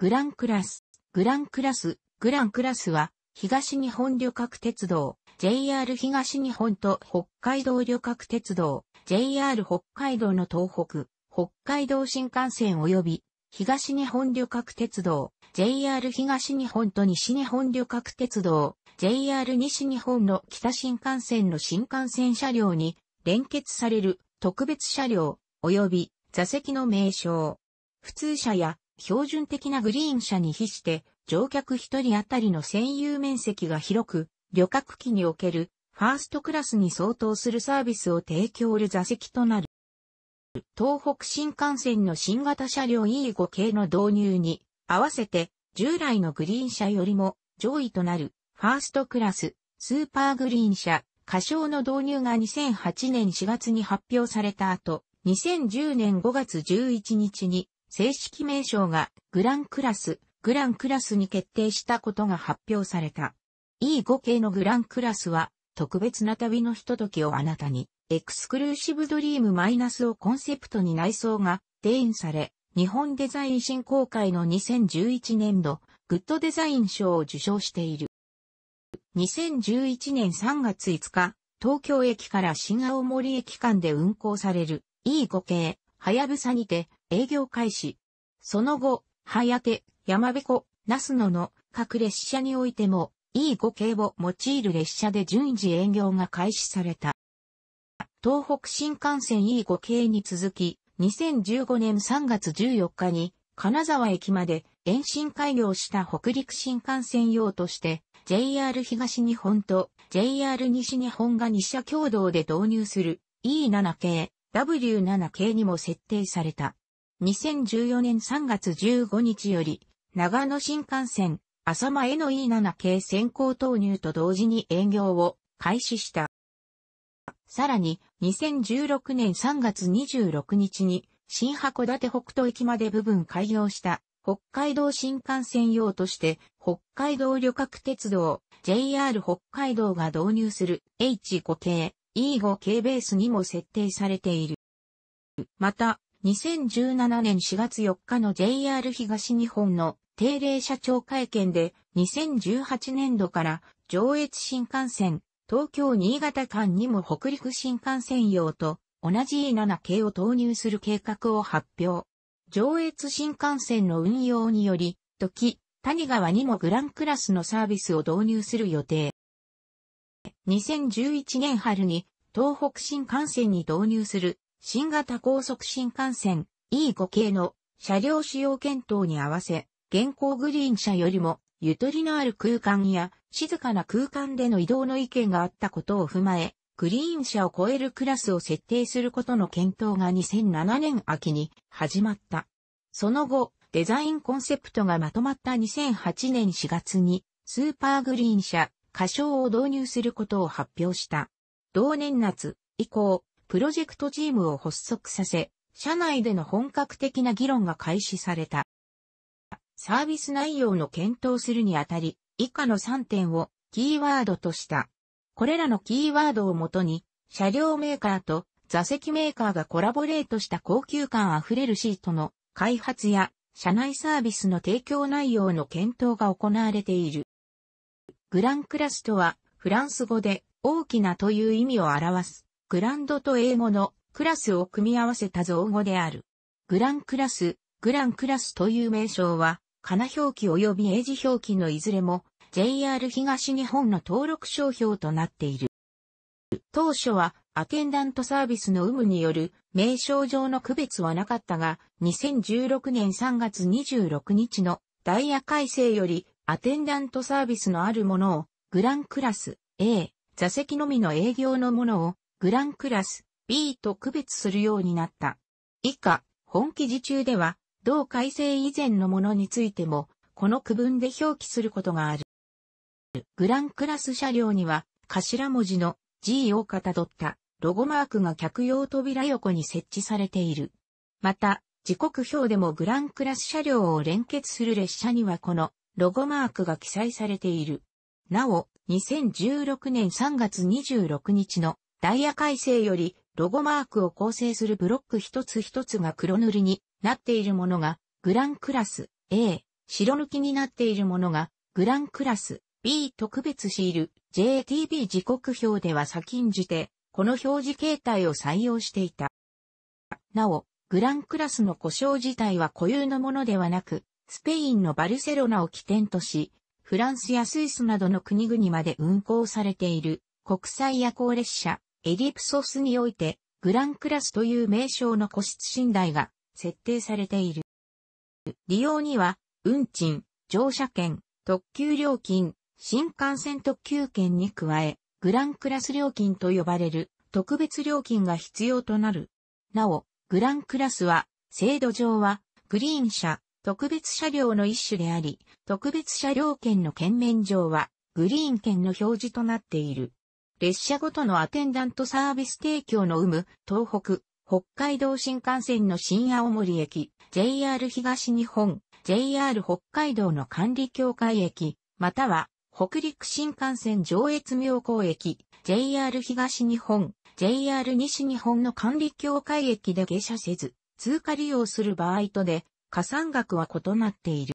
グランクラス。グランクラス、グランクラスは、東日本旅客鉄道、JR 東日本と北海道旅客鉄道、JR 北海道の東北、北海道新幹線及び、東日本旅客鉄道、JR 東日本と西日本旅客鉄道、JR 西日本の北新幹線の新幹線車両に連結される特別車両及び座席の名称。普通車や標準的なグリーン車に比して乗客1人当たりの占有面積が広く、旅客機におけるファーストクラスに相当するサービスを提供る座席となる。東北新幹線の新型車両 E5 系の導入に合わせて従来のグリーン車よりも上位となるファーストクラススーパーグリーン車過小の導入が2008年4月に発表された後、2010年5月11日に正式名称がグランクラス、グランクラスに決定したことが発表された。E5 系のグランクラスは特別な旅のひとときをあなたに、エクスクルーシブドリームマイナスをコンセプトに内装が定員され、日本デザイン振興会の2011年度、グッドデザイン賞を受賞している。2011年3月5日、東京駅から新青森駅間で運行される E5 系、はやぶさにて、営業開始。その後、早手、山べこ、那須野の各列車においても E5 系を用いる列車で順次営業が開始された。東北新幹線 E5 系に続き、2015年3月14日に金沢駅まで延伸開業した北陸新幹線用として JR 東日本と JR 西日本が2社共同で導入する E7 系、W7 系にも設定された。2014年3月15日より、長野新幹線、浅間への E7 系先行投入と同時に営業を開始した。さらに、2016年3月26日に、新函館北斗駅まで部分開業した北海道新幹線用として北海道旅客鉄道 JR 北海道が導入する H5 系 E5 系ベースにも設定されている。また2017年4月4日の JR 東日本の定例社長会見で2018年度から上越新幹線、東京新潟間にも北陸新幹線用と同じ E7 系を投入する計画を発表。上越新幹線の運用により、時、谷川にもグランクラスのサービスを導入する予定。2011年春に東北新幹線に導入する新型高速新幹線 E5 系の車両使用検討に合わせ、現行グリーン車よりもゆとりのある空間や静かな空間での移動の意見があったことを踏まえ、グリーン車を超えるクラスを設定することの検討が2007年秋に始まった。その後、デザインコンセプトがまとまった2008年4月に、スーパーグリーン車、過小を導入することを発表した。同年夏以降、プロジェクトチームを発足させ、社内での本格的な議論が開始された。サービス内容の検討するにあたり、以下の3点をキーワードとした。これらのキーワードをもとに、車両メーカーと座席メーカーがコラボレートした高級感あふれるシートの開発や社内サービスの提供内容の検討が行われている。グランクラスとはフランス語で大きなという意味を表すグランドと英語のクラスを組み合わせた造語である。グランクラス、グランクラスという名称は、かな表記及び英字表記のいずれも JR 東日本の登録商標となっている。当初はアテンダントサービスの有無による名称上の区別はなかったが、2016年3月26日のダイヤ改正よりアテンダントサービスのあるものをグランクラス A 座席のみの営業のものをグランクラス B と区別するようになった。以下、本記事中では、同改正以前のものについても、この区分で表記することがある。グランクラス車両には、頭文字の G をかたどったロゴマークが客用扉横に設置されている。また、時刻表でもグランクラス車両を連結する列車にはこのロゴマークが記載されている。なお、2016年3月26日のダイヤ改正よりロゴマークを構成するブロック一つ一つが黒塗りになっているものがグランクラス A、白抜きになっているものがグランクラス B 特別シール JTB 時刻表では先んじてこの表示形態を採用していた。なお、グランクラスの故障自体は固有のものではなく、スペインのバルセロナを起点とし、フランスやスイスなどの国々まで運行されている国際夜行列車エリプソスにおいて、グランクラスという名称の個室寝台が設定されている。利用には、運賃、乗車券、特急料金、新幹線特急券に加え、グランクラス料金と呼ばれる特別料金が必要となる。なお、グランクラスは、制度上は、グリーン車、特別車両の一種であり、特別車両券の券面上は、グリーン券の表示となっている。列車ごとのアテンダントサービス提供の有無、東北、北海道新幹線の新青森駅、JR 東日本、JR 北海道の管理協会駅、または、北陸新幹線上越妙高駅、JR 東日本、JR 西日本の管理協会駅で下車せず、通過利用する場合とで、加算額は異なっている。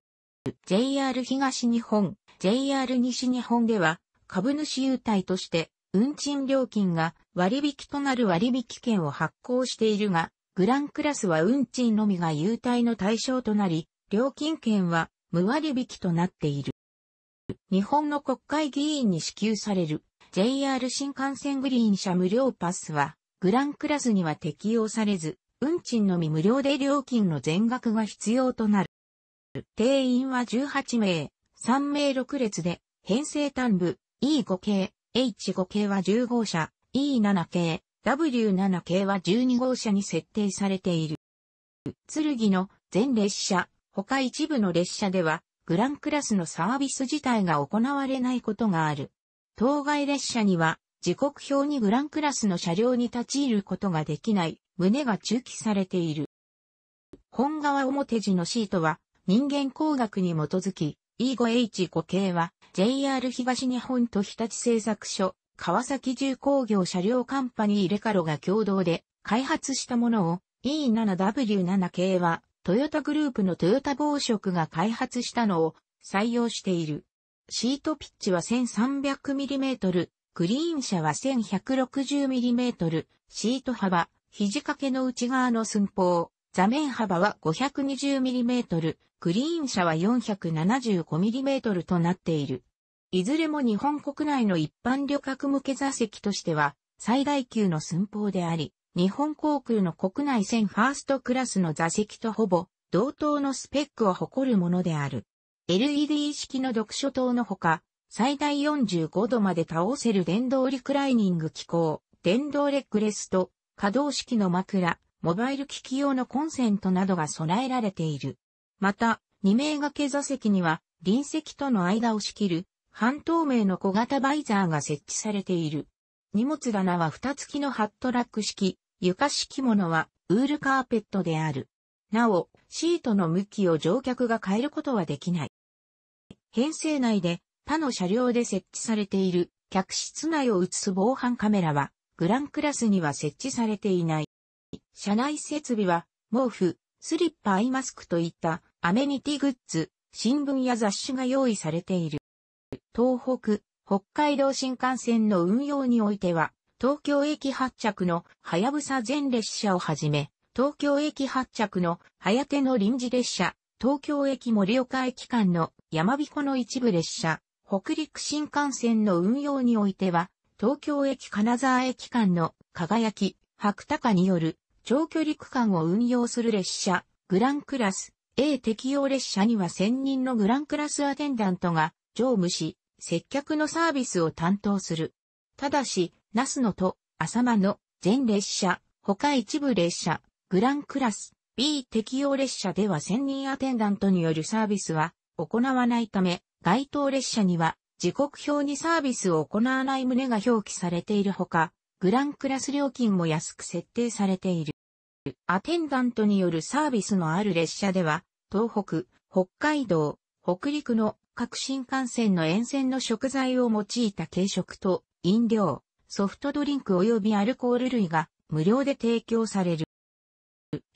JR 東日本、JR 西日本では、株主優待として、運賃料金が割引となる割引券を発行しているが、グランクラスは運賃のみが優待の対象となり、料金券は無割引となっている。日本の国会議員に支給される JR 新幹線グリーン車無料パスは、グランクラスには適用されず、運賃のみ無料で料金の全額が必要となる。定員は18名、3名6列で、編成端部 E5 系、H5 系は10号車、E7 系、W7 系は12号車に設定されている。剣の全列車、他一部の列車では、グランクラスのサービス自体が行われないことがある。当該列車には、時刻表にグランクラスの車両に立ち入ることができない、胸が中記されている。本川表地のシートは、人間工学に基づき、E5H5 系は JR 東日本と日立製作所、川崎重工業車両カンパニーレカロが共同で開発したものを E7W7 系はトヨタグループのトヨタ防食が開発したのを採用している。シートピッチは 1300mm、グリーン車は 1160mm、シート幅、肘掛けの内側の寸法、座面幅は 520mm、グリーン車は 475mm となっている。いずれも日本国内の一般旅客向け座席としては最大級の寸法であり、日本航空の国内線ファーストクラスの座席とほぼ同等のスペックを誇るものである。LED 式の読書灯のほか、最大45度まで倒せる電動リクライニング機構、電動レッグレスト、可動式の枕、モバイル機器用のコンセントなどが備えられている。また、二名掛け座席には、隣席との間を仕切る、半透明の小型バイザーが設置されている。荷物棚は蓋付きのハットラック式、床敷物はウールカーペットである。なお、シートの向きを乗客が変えることはできない。編成内で他の車両で設置されている客室内を映す防犯カメラはグランクラスには設置されていない。車内設備は毛布、スリッパアイマスクといったアメニティグッズ、新聞や雑誌が用意されている。東北、北海道新幹線の運用においては、東京駅発着のはやぶさ全列車をはじめ、東京駅発着のはやての臨時列車、東京駅盛岡駅間の山彦の一部列車、北陸新幹線の運用においては、東京駅金沢駅間の輝き、白鷹による長距離区間を運用する列車、グランクラス、A 適用列車には専任のグランクラスアテンダントが乗務し、接客のサービスを担当する。ただし、ナスノと浅間の全列車、他一部列車、グランクラス B 適用列車では専任アテンダントによるサービスは行わないため、該当列車には時刻表にサービスを行わない旨が表記されているほか、グランクラス料金も安く設定されている。アテンダントによるサービスのある列車では、東北、北海道、北陸の各新幹線の沿線の食材を用いた軽食と飲料、ソフトドリンク及びアルコール類が無料で提供される。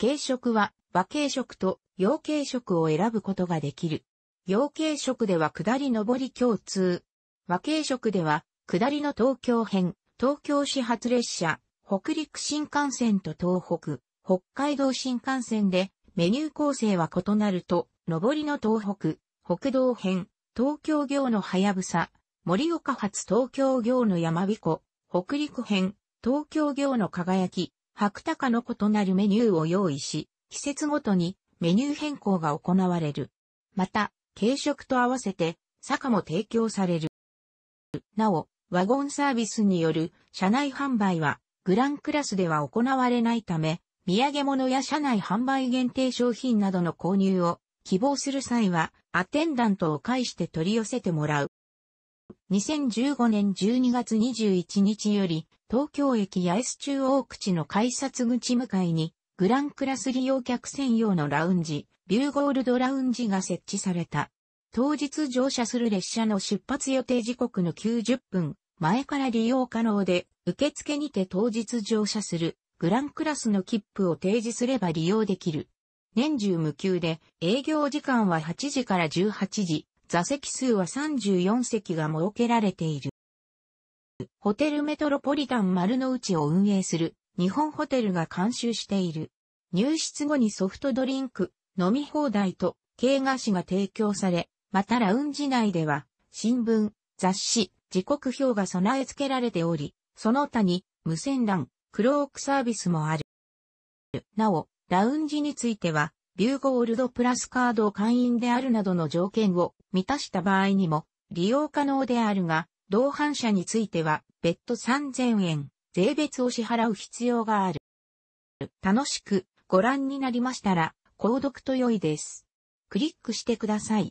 軽食は和軽食と洋軽食を選ぶことができる。洋軽食では下り上り共通。和軽食では下りの東京編、東京始発列車、北陸新幹線と東北、北海道新幹線でメニュー構成は異なると、上りの東北、北道編、東京行のはやぶさ、盛岡発東京行の山彦、北陸編、東京行の輝き、白鷹の異なるメニューを用意し、季節ごとにメニュー変更が行われる。また、軽食と合わせて、坂も提供される。なお、ワゴンサービスによる車内販売はグランクラスでは行われないため、土産物や車内販売限定商品などの購入を希望する際はアテンダントを介して取り寄せてもらう。2015年12月21日より東京駅八重洲中央口の改札口向かいにグランクラス利用客専用のラウンジ、ビューゴールドラウンジが設置された。当日乗車する列車の出発予定時刻の90分前から利用可能で、受付にて当日乗車するグランクラスの切符を提示すれば利用できる。年中無休で営業時間は8時から18時、座席数は34席が設けられている。ホテルメトロポリタン丸の内を運営する日本ホテルが監修している。入室後にソフトドリンク、飲み放題と、軽菓子が提供され、またラウンジ内では、新聞、雑誌、時刻表が備え付けられており、その他に、無線 LAN、クロークサービスもある。なお、ラウンジについては、ビューゴールドプラスカード会員であるなどの条件を満たした場合にも利用可能であるが、同伴者については別途3000円、税別を支払う必要がある。楽しくご覧になりましたら、購読と良いです。クリックしてください。